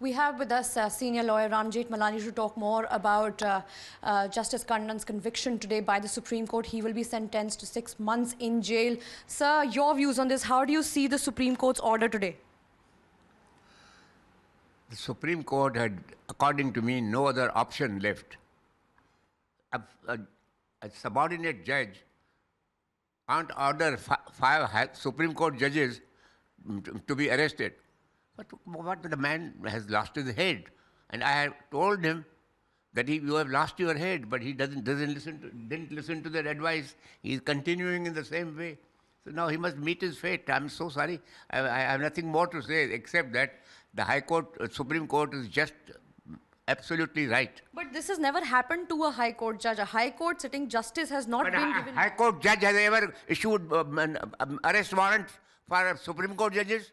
We have with us uh, senior lawyer Ranjit Malani to talk more about uh, uh, Justice Kannan's conviction today by the Supreme Court. He will be sentenced to six months in jail. Sir, your views on this. How do you see the Supreme Court's order today? The Supreme Court had, according to me, no other option left. A, a, a subordinate judge can't order fi five Supreme Court judges to be arrested but the man has lost his head. And I have told him that he, you have lost your head, but he doesn't, doesn't listen to, didn't listen to that advice. He is continuing in the same way. So now he must meet his fate. I'm so sorry. I, I have nothing more to say except that the High Court, uh, Supreme Court is just absolutely right. But this has never happened to a High Court judge. A High Court sitting justice has not but been a, given. High Court judge has ever issued um, an, um, arrest warrant for Supreme Court judges?